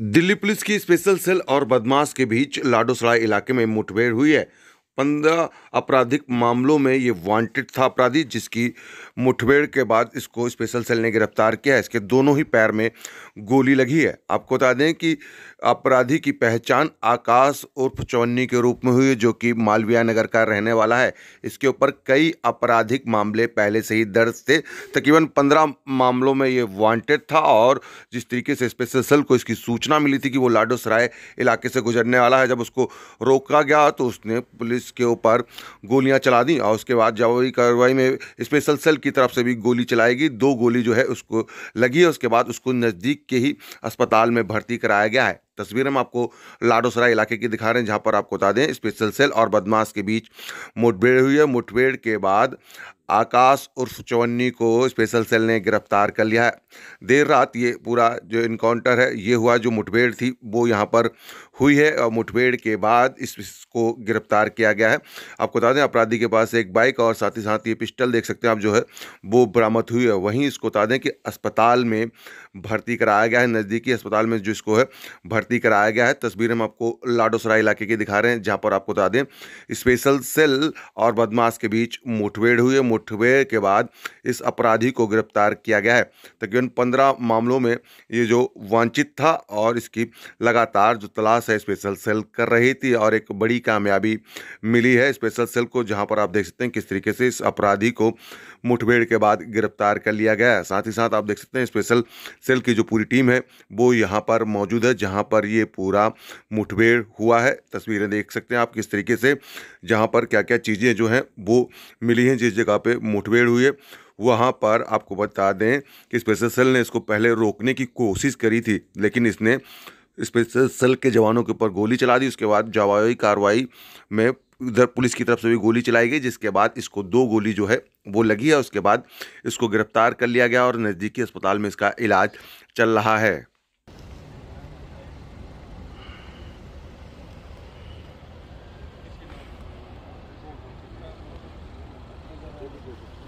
Delhi police की special cell और बदमाश के बीच लाडोसराय इलाके में मुठभेड़ हुई है पंद्रह आपराधिक मामलों में ये वांटेड था अपराधी जिसकी मुठभेड़ के बाद इसको स्पेशल सेल ने गिरफ्तार किया है इसके दोनों ही पैर में गोली लगी है आपको बता दें कि अपराधी की पहचान आकाश उर्फ चौनी के रूप में हुई है जो कि मालविया नगर का रहने वाला है इसके ऊपर कई आपराधिक मामले पहले से ही दर्ज थे तकरीबन पंद्रह मामलों में ये वांटेड था और जिस तरीके से स्पेशल सेल को इसकी सूचना मिली थी कि वो लाडोसराय इलाके से गुजरने वाला है जब उसको रोका गया तो उसने पुलिस इसके ऊपर गोलियां चला दी और उसके बाद जवाबी कार्रवाई में स्पेशल सेल की तरफ से भी गोली चलाई गई दो गोली जो है उसको लगी है उसके बाद उसको नज़दीक के ही अस्पताल में भर्ती कराया गया है तस्वीर हम आपको लाडोसराय इलाके की दिखा रहे हैं जहां पर आपको बता दें स्पेशल सेल और बदमाश के बीच मुठभेड़ हुई है मुठभेड़ के बाद आकाश उर्फ चौन्नी को स्पेशल सेल ने गिरफ्तार कर लिया है देर रात ये पूरा जो इनकाउंटर है ये हुआ जो मुठभेड़ थी वो यहाँ पर हुई है और मुठभेड़ के बाद इस इसको गिरफ्तार किया गया है आपको बता दें अपराधी के पास एक बाइक और साथ ही साथ ये पिस्टल देख सकते हैं आप जो है वो बरामद हुई है वहीं इसको बता दें कि अस्पताल में भर्ती कराया गया है नज़दीकी अस्पताल में जो इसको है भर्ती भर्ती कराया गया है तस्वीर हम आपको लाडोसराय इलाके की दिखा रहे हैं जहाँ पर आपको बता दें स्पेशल सेल और बदमाश के बीच मुठभेड़ हुई है मुठभेड़ के बाद इस अपराधी को गिरफ्तार किया गया है तकरीबन पंद्रह मामलों में ये जो वांछित था और इसकी लगातार जो तलाश है स्पेशल सेल कर रही थी और एक बड़ी कामयाबी मिली है स्पेशल सेल को जहाँ पर आप देख सकते हैं किस तरीके से इस अपराधी को मुठभेड़ के बाद गिरफ्तार कर लिया गया है साथ ही साथ आप देख सकते हैं स्पेशल सेल की जो पूरी टीम है वो यहाँ पर मौजूद है जहाँ पर पर ये पूरा मुठभेड़ हुआ है तस्वीरें देख सकते हैं आप किस तरीके से जहाँ पर क्या क्या चीज़ें जो हैं वो मिली हैं जिस जगह पर मुठभेड़ हुई है वहाँ पर आपको बता दें कि स्पेशल सेल ने इसको पहले रोकने की कोशिश करी थी लेकिन इसने स्पेशल सेल के जवानों के ऊपर गोली चला दी उसके बाद जवाबी कार्रवाई में उधर पुलिस की तरफ से भी गोली चलाई गई जिसके बाद इसको दो गोली जो है वो लगी है उसके बाद इसको गिरफ्तार कर लिया गया और नज़दीकी अस्पताल में इसका इलाज चल रहा है Thank you.